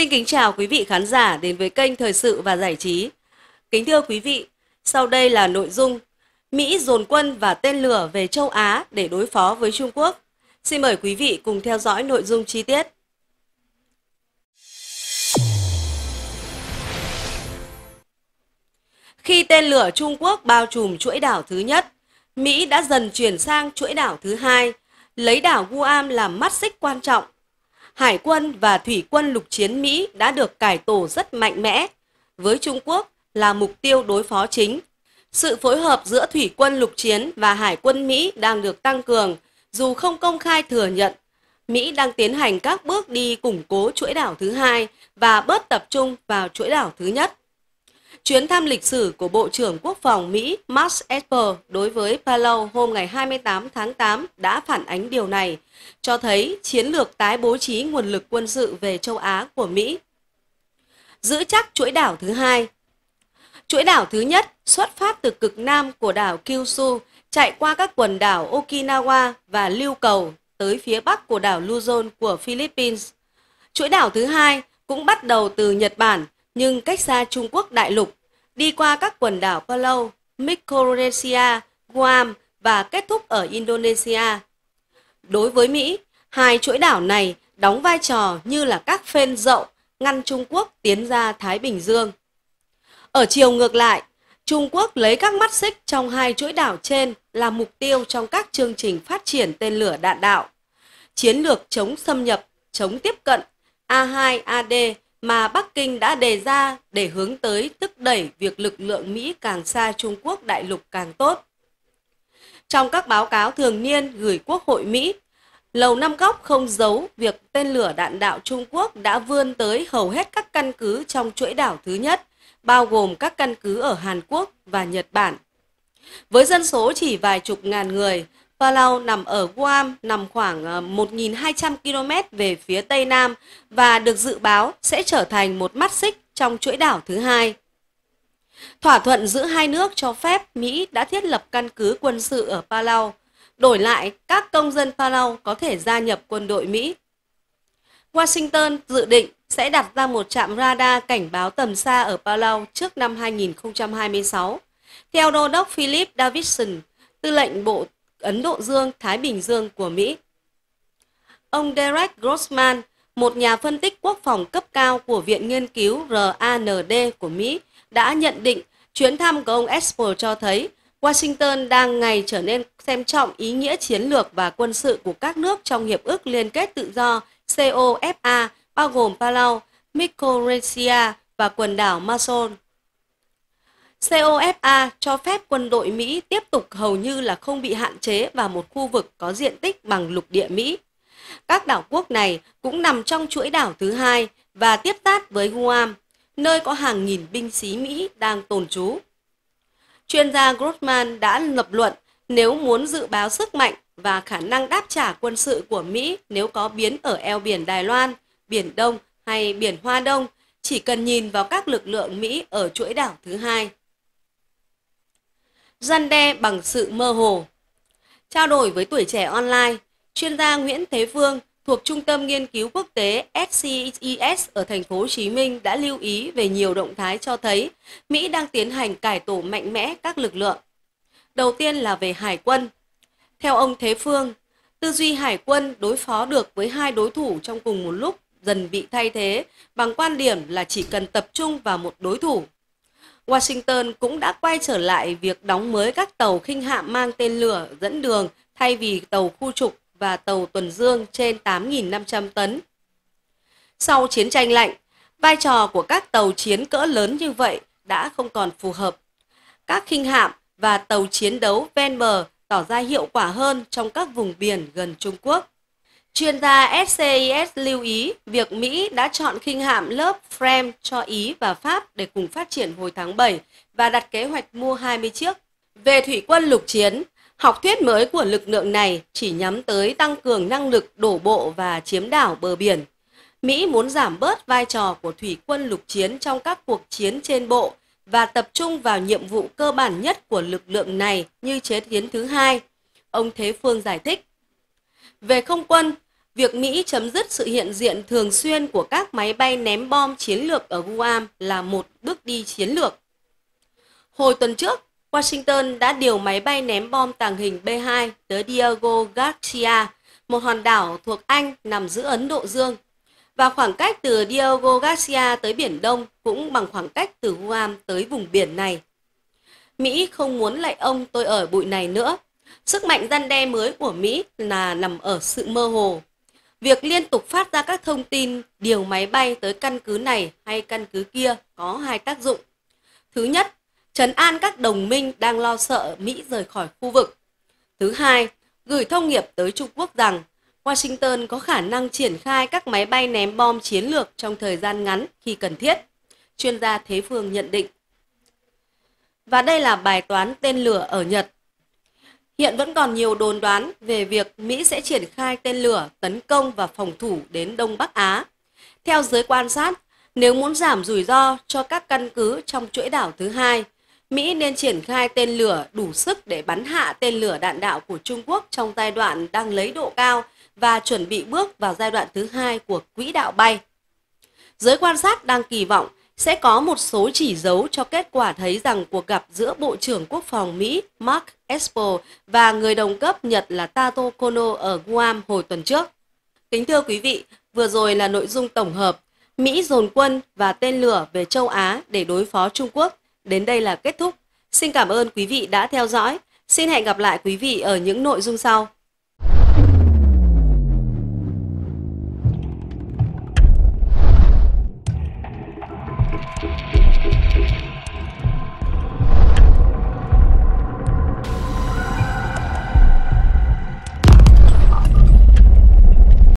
Xin kính chào quý vị khán giả đến với kênh Thời sự và Giải trí. Kính thưa quý vị, sau đây là nội dung Mỹ dồn quân và tên lửa về châu Á để đối phó với Trung Quốc. Xin mời quý vị cùng theo dõi nội dung chi tiết. Khi tên lửa Trung Quốc bao trùm chuỗi đảo thứ nhất, Mỹ đã dần chuyển sang chuỗi đảo thứ hai, lấy đảo Guam làm mắt xích quan trọng Hải quân và Thủy quân lục chiến Mỹ đã được cải tổ rất mạnh mẽ, với Trung Quốc là mục tiêu đối phó chính. Sự phối hợp giữa Thủy quân lục chiến và Hải quân Mỹ đang được tăng cường, dù không công khai thừa nhận. Mỹ đang tiến hành các bước đi củng cố chuỗi đảo thứ hai và bớt tập trung vào chuỗi đảo thứ nhất chuyến thăm lịch sử của Bộ trưởng Quốc phòng Mỹ Max Esper đối với Palau hôm ngày 28 tháng 8 đã phản ánh điều này, cho thấy chiến lược tái bố trí nguồn lực quân sự về châu Á của Mỹ. Giữ chắc chuỗi đảo thứ hai Chuỗi đảo thứ nhất xuất phát từ cực nam của đảo Kyushu, chạy qua các quần đảo Okinawa và Lưu Cầu tới phía bắc của đảo Luzon của Philippines. Chuỗi đảo thứ hai cũng bắt đầu từ Nhật Bản, nhưng cách xa Trung Quốc đại lục, đi qua các quần đảo Palau, Micronesia, Guam và kết thúc ở Indonesia. Đối với Mỹ, hai chuỗi đảo này đóng vai trò như là các phên rậu ngăn Trung Quốc tiến ra Thái Bình Dương. Ở chiều ngược lại, Trung Quốc lấy các mắt xích trong hai chuỗi đảo trên là mục tiêu trong các chương trình phát triển tên lửa đạn đạo. Chiến lược chống xâm nhập, chống tiếp cận A2AD mà Bắc Kinh đã đề ra để hướng tới thúc đẩy việc lực lượng Mỹ càng xa Trung Quốc đại lục càng tốt. Trong các báo cáo thường niên gửi Quốc hội Mỹ, Lầu Năm Góc không giấu việc tên lửa đạn đạo Trung Quốc đã vươn tới hầu hết các căn cứ trong chuỗi đảo thứ nhất, bao gồm các căn cứ ở Hàn Quốc và Nhật Bản. Với dân số chỉ vài chục ngàn người, Palau nằm ở Guam, nằm khoảng 1.200 ờ, km về phía Tây Nam và được dự báo sẽ trở thành một mắt xích trong chuỗi đảo thứ hai. Thỏa thuận giữa hai nước cho phép Mỹ đã thiết lập căn cứ quân sự ở Palau. Đổi lại, các công dân Palau có thể gia nhập quân đội Mỹ. Washington dự định sẽ đặt ra một trạm radar cảnh báo tầm xa ở Palau trước năm 2026. Theo đô đốc Philip Davidson, tư lệnh Bộ Ấn Độ Dương, Thái Bình Dương của Mỹ. Ông Derek Grossman, một nhà phân tích quốc phòng cấp cao của Viện Nghiên cứu RAND của Mỹ, đã nhận định chuyến thăm của ông Esper cho thấy Washington đang ngày trở nên xem trọng ý nghĩa chiến lược và quân sự của các nước trong Hiệp ước Liên kết Tự do COFA bao gồm Palau, Micronesia và quần đảo Mason. COFA cho phép quân đội Mỹ tiếp tục hầu như là không bị hạn chế vào một khu vực có diện tích bằng lục địa Mỹ. Các đảo quốc này cũng nằm trong chuỗi đảo thứ hai và tiếp giáp với Guam, nơi có hàng nghìn binh sĩ Mỹ đang tồn trú. Chuyên gia Grossman đã lập luận nếu muốn dự báo sức mạnh và khả năng đáp trả quân sự của Mỹ nếu có biến ở eo biển Đài Loan, biển Đông hay biển Hoa Đông, chỉ cần nhìn vào các lực lượng Mỹ ở chuỗi đảo thứ hai gian đe bằng sự mơ hồ. Trao đổi với tuổi trẻ online, chuyên gia Nguyễn Thế Phương thuộc Trung tâm Nghiên cứu Quốc tế SCES e ở thành phố Hồ Chí Minh đã lưu ý về nhiều động thái cho thấy Mỹ đang tiến hành cải tổ mạnh mẽ các lực lượng. Đầu tiên là về hải quân. Theo ông Thế Phương, tư duy hải quân đối phó được với hai đối thủ trong cùng một lúc dần bị thay thế bằng quan điểm là chỉ cần tập trung vào một đối thủ Washington cũng đã quay trở lại việc đóng mới các tàu khinh hạm mang tên lửa dẫn đường thay vì tàu khu trục và tàu tuần dương trên 8.500 tấn. Sau chiến tranh lạnh, vai trò của các tàu chiến cỡ lớn như vậy đã không còn phù hợp. Các khinh hạm và tàu chiến đấu ven bờ tỏ ra hiệu quả hơn trong các vùng biển gần Trung Quốc. Chuyên gia SCIS lưu ý việc Mỹ đã chọn khinh hạm lớp Fram cho Ý và Pháp để cùng phát triển hồi tháng 7 và đặt kế hoạch mua 20 chiếc. Về thủy quân lục chiến, học thuyết mới của lực lượng này chỉ nhắm tới tăng cường năng lực đổ bộ và chiếm đảo bờ biển. Mỹ muốn giảm bớt vai trò của thủy quân lục chiến trong các cuộc chiến trên bộ và tập trung vào nhiệm vụ cơ bản nhất của lực lượng này như chế tiến thứ hai. Ông Thế Phương giải thích. Về không quân, việc Mỹ chấm dứt sự hiện diện thường xuyên của các máy bay ném bom chiến lược ở Guam là một bước đi chiến lược. Hồi tuần trước, Washington đã điều máy bay ném bom tàng hình B-2 tới Diego Garcia, một hòn đảo thuộc Anh nằm giữa Ấn Độ Dương. Và khoảng cách từ Diego Garcia tới Biển Đông cũng bằng khoảng cách từ Guam tới vùng biển này. Mỹ không muốn lại ông tôi ở bụi này nữa, Sức mạnh gian đe mới của Mỹ là nằm ở sự mơ hồ. Việc liên tục phát ra các thông tin điều máy bay tới căn cứ này hay căn cứ kia có hai tác dụng. Thứ nhất, trấn an các đồng minh đang lo sợ Mỹ rời khỏi khu vực. Thứ hai, gửi thông nghiệp tới Trung Quốc rằng Washington có khả năng triển khai các máy bay ném bom chiến lược trong thời gian ngắn khi cần thiết, chuyên gia Thế Phương nhận định. Và đây là bài toán tên lửa ở Nhật Hiện vẫn còn nhiều đồn đoán về việc Mỹ sẽ triển khai tên lửa tấn công và phòng thủ đến Đông Bắc Á. Theo giới quan sát, nếu muốn giảm rủi ro cho các căn cứ trong chuỗi đảo thứ hai, Mỹ nên triển khai tên lửa đủ sức để bắn hạ tên lửa đạn đạo của Trung Quốc trong giai đoạn đang lấy độ cao và chuẩn bị bước vào giai đoạn thứ hai của quỹ đạo bay. Giới quan sát đang kỳ vọng sẽ có một số chỉ dấu cho kết quả thấy rằng cuộc gặp giữa Bộ trưởng Quốc phòng Mỹ Mark Esper và người đồng cấp Nhật là Tato Kono ở Guam hồi tuần trước. Kính thưa quý vị, vừa rồi là nội dung tổng hợp Mỹ dồn quân và tên lửa về châu Á để đối phó Trung Quốc. Đến đây là kết thúc. Xin cảm ơn quý vị đã theo dõi. Xin hẹn gặp lại quý vị ở những nội dung sau.